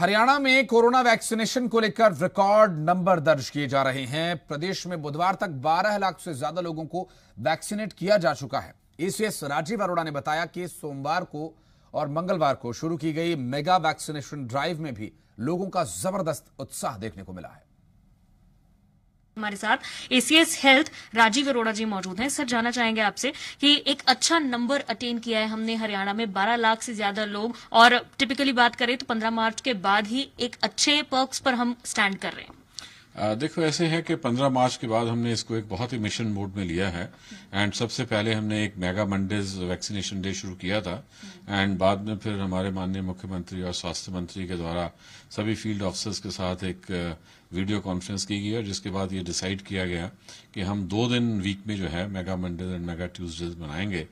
हरियाणा में corona vaccination को लेकर रिकॉर्ड नंबर दर्ज किए जा रहे हैं प्रदेश में बुधवार तक 12 लाख से ज्यादा लोगों को वैक्सीनेट किया जा चुका है एसीएस राजीव अरोड़ा ने बताया कि सोमवार को और मंगलवार को शुरू की गई मेगा वैक्सीनेशन ड्राइव में भी लोगों का जबरदस्त उत्साह देखने को मिला है हमारे साथ एसीएस हेल्थ राजीव अरोड़ा जी मौजूद हैं सर जाना चाहेंगे आपसे कि एक अच्छा नंबर अटेन किया है हमने हरियाणा में 12 लाख से ज्यादा लोग और टिपिकली बात करें तो 15 मार्च के बाद ही एक अच्छे पर्क्स पर हम स्टैंड कर रहे हैं देखो ऐसे है कि 15 मार्च के बाद हमने इसको एक बहुत ही मिशन मोड में लिया है एंड सबसे पहले हमने एक मेगा मंडेज वैक्सीनेशन डे शुरू किया था एंड बाद में फिर हमारे माननीय मुख्यमंत्री और स्वास्थ्य मंत्री के द्वारा सभी फील्ड ऑफिसर्स के साथ एक वीडियो कॉन्फ्रेंस की गई और जिसके बाद ये डिसाइड किया गया कि हम दो दिन वीक में जो है mega Mondays and mega Tuesdays बनाएंगे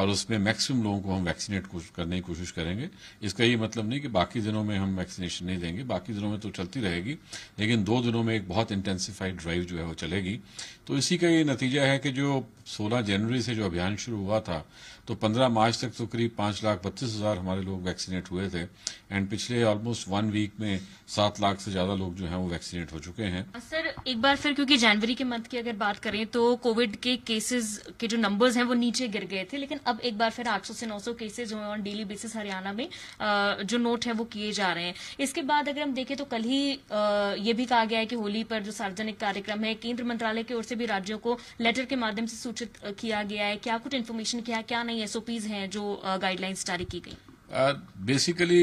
और उसमें मैक्सिमम लोगों को हम वैक्सीनेट करने की कोशिश करेंगे इसका ये मतलब नहीं कि बाकी दिनों में हम वैक्सीनेशन नहीं देंगे बाकी दिनों में तो चलती रहेगी लेकिन दो दिनों में एक बहुत इंटेंसिफाइड ड्राइव जो है वो चलेगी तो इसी का ये नतीजा है कि जो सोलह जनवरी से जो अभियान शुरू हुआ था तो पंद्रह मार्च तक तो करीब पांच लाख बत्तीस हजार हमारे लोग वैक्सीनेट हुए थे एंड पिछले ऑलमोस्ट वन वीक में सात लाख से ज्यादा लोग जो हैं वो वैक्सीनेट हो चुके हैं हाँ, सर एक बार फिर क्योंकि जनवरी के मंथ की अगर बात करें तो कोविड के केसेस के जो नंबर्स हैं वो नीचे गिर गए थे लेकिन अब एक बार फिर आठ से नौ केसेस जो है ऑन डेली बेसिस हरियाणा में जो नोट है वो किए जा रहे हैं इसके बाद अगर हम देखें तो कल ही ये भी कहा गया है कि होली पर जो सार्वजनिक कार्यक्रम है केंद्र मंत्रालय की ओर से भी राज्यों को लेटर के माध्यम से सूचित किया गया है क्या कुछ इन्फॉर्मेशन क्या क्या नई एसओपीज हैं जो गाइडलाइंस जारी की गई बेसिकली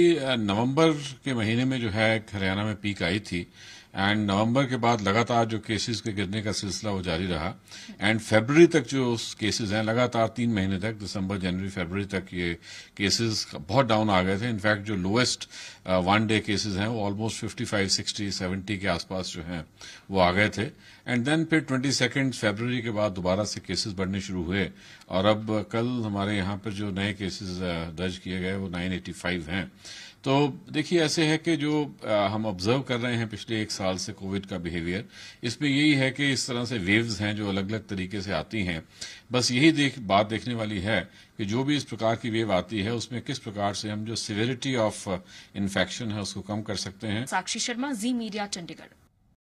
नवंबर के महीने में जो है हरियाणा में पीक आई थी एंड नवंबर के बाद लगातार जो केसेस के गिरने का सिलसिला वो जारी रहा एंड फेबररी तक जो केसेस हैं लगातार तीन महीने तक दिसंबर जनवरी फरवरी तक ये केसेस बहुत डाउन आ गए थे इनफैक्ट जो लोएस्ट वन डे केसेस हैं वो ऑलमोस्ट 55, 60, 70 के आसपास जो हैं वो आ गए थे एंड देन फिर ट्वेंटी सेकेंड फेबररी के बाद दोबारा से केसेस बढ़ने शुरू हुए और अब कल हमारे यहाँ पर जो नए केसेस uh, दर्ज किए गए वो नाइन हैं तो देखिए ऐसे है कि जो हम ऑब्जर्व कर रहे हैं पिछले एक साल से कोविड का बिहेवियर इसमें यही है कि इस तरह से वेव्स हैं जो अलग अलग तरीके से आती हैं बस यही देख बात देखने वाली है कि जो भी इस प्रकार की वेव आती है उसमें किस प्रकार से हम जो सिविरिटी ऑफ इन्फेक्शन है उसको कम कर सकते हैं साक्षी शर्मा जी मीडिया चंडीगढ़